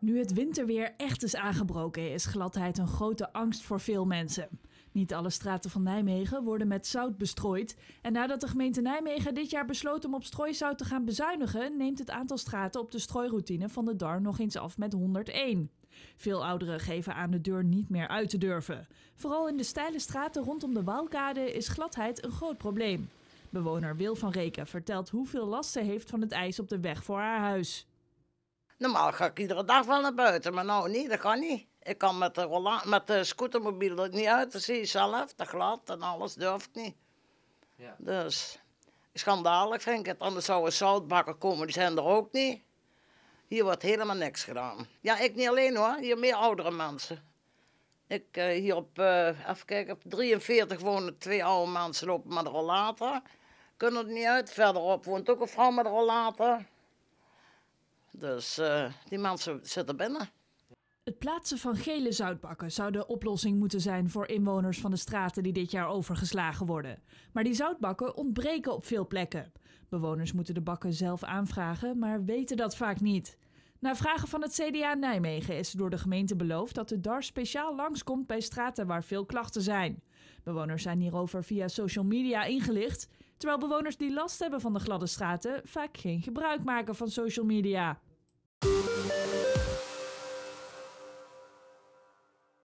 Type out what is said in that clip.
Nu het winterweer echt is aangebroken, is gladheid een grote angst voor veel mensen. Niet alle straten van Nijmegen worden met zout bestrooid. En nadat de gemeente Nijmegen dit jaar besloot om op strooisout te gaan bezuinigen, neemt het aantal straten op de strooiroutine van de DAR nog eens af met 101. Veel ouderen geven aan de deur niet meer uit te durven. Vooral in de steile straten rondom de Waalkade is gladheid een groot probleem. Bewoner Wil van Reken vertelt hoeveel last ze heeft van het ijs op de weg voor haar huis. Normaal ga ik iedere dag wel naar buiten, maar nou niet, dat gaat niet. Ik kan met de, rola- met de scootermobiel er niet uit, dat zie je zelf, dat glad en alles durf ik niet. Ja. Dus schandalig vind ik het, anders zouden zoutbakken komen, die zijn er ook niet. Hier wordt helemaal niks gedaan. Ja, ik niet alleen hoor, hier meer oudere mensen. Ik eh, hier op, uh, even kijken, op 43 wonen twee oude mensen lopen met een rollator. Kunnen er niet uit. Verderop woont ook een vrouw met een rollator. Dus uh, die mensen zitten binnen. Het plaatsen van gele zoutbakken zou de oplossing moeten zijn voor inwoners van de straten die dit jaar overgeslagen worden. Maar die zoutbakken ontbreken op veel plekken. Bewoners moeten de bakken zelf aanvragen, maar weten dat vaak niet. Na vragen van het CDA Nijmegen is door de gemeente beloofd dat de DAR speciaal langskomt bij straten waar veel klachten zijn. Bewoners zijn hierover via social media ingelicht, terwijl bewoners die last hebben van de gladde straten vaak geen gebruik maken van social media.